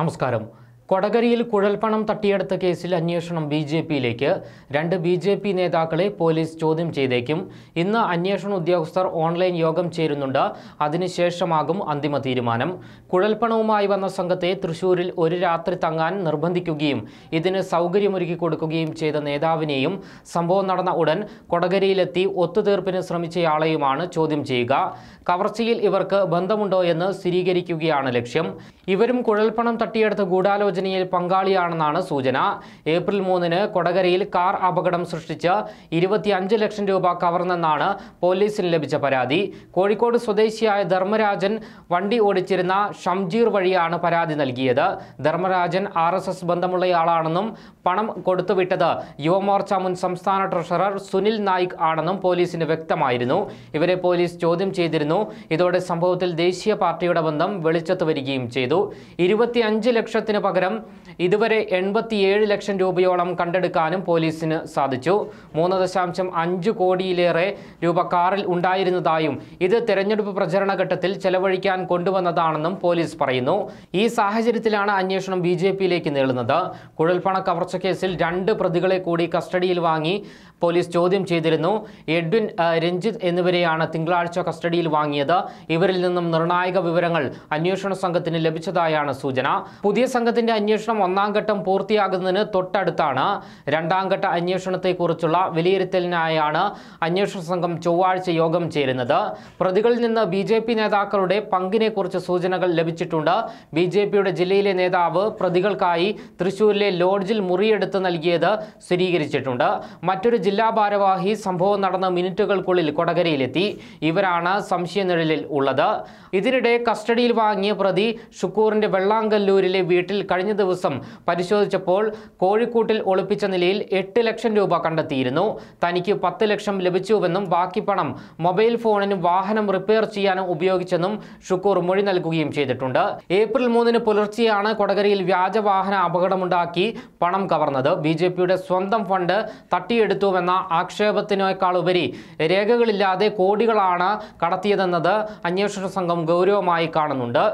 നമസ്കാരം കൊടകരിയിൽ കുഴൽപ്പണം തട്ടിയെടുത്ത കേസിൽ അന്വേഷണം ബി ജെ പിയിലേക്ക് രണ്ട് ബി ജെ പി നേതാക്കളെ പോലീസ് ചോദ്യം ചെയ്തേക്കും ഇന്ന് അന്വേഷണ ഉദ്യോഗസ്ഥർ ഓൺലൈൻ യോഗം ചേരുന്നുണ്ട് അതിനുശേഷമാകും അന്തിമ തീരുമാനം കുഴൽപ്പണവുമായി വന്ന സംഘത്തെ തൃശൂരിൽ ഒരു രാത്രി തങ്ങാൻ നിർബന്ധിക്കുകയും ഇതിന് സൗകര്യമൊരുക്കി കൊടുക്കുകയും ചെയ്ത നേതാവിനെയും സംഭവം നടന്ന ഉടൻ കൊടകരിയിലെത്തി ഒത്തുതീർപ്പിന് ശ്രമിച്ചയാളെയുമാണ് ചോദ്യം ചെയ്യുക കവർച്ചയിൽ ഇവർക്ക് ബന്ധമുണ്ടോ എന്ന് സ്ഥിരീകരിക്കുകയാണ് ലക്ഷ്യം ഇവരും കുഴൽപ്പണം തട്ടിയെടുത്ത ഗൂഢാലോചന ആലോചനയിൽ പങ്കാളിയാണെന്നാണ് സൂചന ഏപ്രിൽ മൂന്നിന് കൊടകരയിൽ കാർ അപകടം സൃഷ്ടിച്ച് ഇരുപത്തിയഞ്ച് ലക്ഷം രൂപ കവർന്നെന്നാണ് പോലീസിന് ലഭിച്ച പരാതി കോഴിക്കോട് സ്വദേശിയായ ധർമ്മരാജൻ വണ്ടി ഓടിച്ചിരുന്ന ഷംജീർ വഴിയാണ് പരാതി നൽകിയത് ധർമ്മരാജൻ ആർ എസ് എസ് ബന്ധമുള്ളയാളാണെന്നും പണം കൊടുത്തുവിട്ടത് യുവമോർച്ച മുൻ സംസ്ഥാന ട്രഷറർ സുനിൽ നായിക് ആണെന്നും പോലീസിന് വ്യക്തമായിരുന്നു ഇവരെ പോലീസ് ചോദ്യം ചെയ്തിരുന്നു ഇതോടെ സംഭവത്തിൽ ദേശീയ പാർട്ടിയുടെ ബന്ധം വെളിച്ചത്ത് വരികയും ചെയ്തു ഇരുപത്തിയഞ്ച് ലക്ഷത്തിന് പകരം പ്രകാരം ഇതുവരെ എൺപത്തിയേഴ് ലക്ഷം രൂപയോളം കണ്ടെടുക്കാനും പോലീസിന് സാധിച്ചു മൂന്ന് ദശാംശം അഞ്ച് കോടിയിലേറെ രൂപ കാറിൽ ഉണ്ടായിരുന്നതായും ഇത് തെരഞ്ഞെടുപ്പ് പ്രചരണ ഘട്ടത്തിൽ ചെലവഴിക്കാൻ കൊണ്ടുവന്നതാണെന്നും പോലീസ് പറയുന്നു ഈ സാഹചര്യത്തിലാണ് അന്വേഷണം ബി ജെ പിയിലേക്ക് നീളുന്നത് കുഴൽപ്പണ കവർച്ചക്കേസിൽ രണ്ട് പ്രതികളെ കൂടി കസ്റ്റഡിയിൽ വാങ്ങി പോലീസ് ചോദ്യം ചെയ്തിരുന്നു എഡ്വിൻ രഞ്ജിത്ത് എന്നിവരെയാണ് തിങ്കളാഴ്ച കസ്റ്റഡിയിൽ വാങ്ങിയത് ഇവരിൽ നിന്നും നിർണായക വിവരങ്ങൾ അന്വേഷണ സംഘത്തിന് ലഭിച്ചതായാണ് സൂചന പുതിയ സംഘത്തിന്റെ അന്വേഷണം ഒന്നാം ഘട്ടം പൂർത്തിയാകുന്നതിന് തൊട്ടടുത്താണ് രണ്ടാം ഘട്ട അന്വേഷണത്തെക്കുറിച്ചുള്ള വിലയിരുത്തലിനായാണ് അന്വേഷണ സംഘം ചൊവ്വാഴ്ച യോഗം ചേരുന്നത് പ്രതികളിൽ നിന്ന് ബി നേതാക്കളുടെ പങ്കിനെക്കുറിച്ച് സൂചനകൾ ലഭിച്ചിട്ടുണ്ട് ബി ജില്ലയിലെ നേതാവ് പ്രതികൾക്കായി തൃശൂരിലെ ലോഡ്ജിൽ മുറിയെടുത്ത് നൽകിയത് സ്ഥിരീകരിച്ചിട്ടുണ്ട് മറ്റൊരു ജില്ലാ ഭാരവാഹി സംഭവം നടന്ന മിനിറ്റുകൾക്കുള്ളിൽ കൊടകരയിലെത്തി ഇവരാണ് സംശയനിഴലിൽ ഉള്ളത് ഇതിനിടെ കസ്റ്റഡിയിൽ വാങ്ങിയ പ്രതി ഷുക്കൂറിന്റെ വെള്ളാങ്കല്ലൂരിലെ വീട്ടിൽ കഴിഞ്ഞ കഴിഞ്ഞ ദിവസം പരിശോധിച്ചപ്പോൾ കോഴിക്കൂട്ടിൽ ഒളിപ്പിച്ച നിലയിൽ എട്ട് ലക്ഷം രൂപ കണ്ടെത്തിയിരുന്നു തനിക്ക് പത്ത് ലക്ഷം ലഭിച്ചുവെന്നും ബാക്കി പണം മൊബൈൽ ഫോണിനും വാഹനം റിപ്പയർ ചെയ്യാനും ഉപയോഗിച്ചെന്നും ഷുക്കൂർ മൊഴി നൽകുകയും ചെയ്തിട്ടുണ്ട് ഏപ്രിൽ മൂന്നിന് പുലർച്ചെയാണ് കൊടകരയിൽ വ്യാജ വാഹന അപകടമുണ്ടാക്കി പണം കവർന്നത് ബി ജെ പിയുടെ സ്വന്തം ഫണ്ട് തട്ടിയെടുത്തുവെന്ന ആക്ഷേപത്തിനേക്കാൾ ഉപരി രേഖകളില്ലാതെ കോടികളാണ് കടത്തിയതെന്നത് അന്വേഷണ സംഘം ഗൗരവമായി കാണുന്നുണ്ട്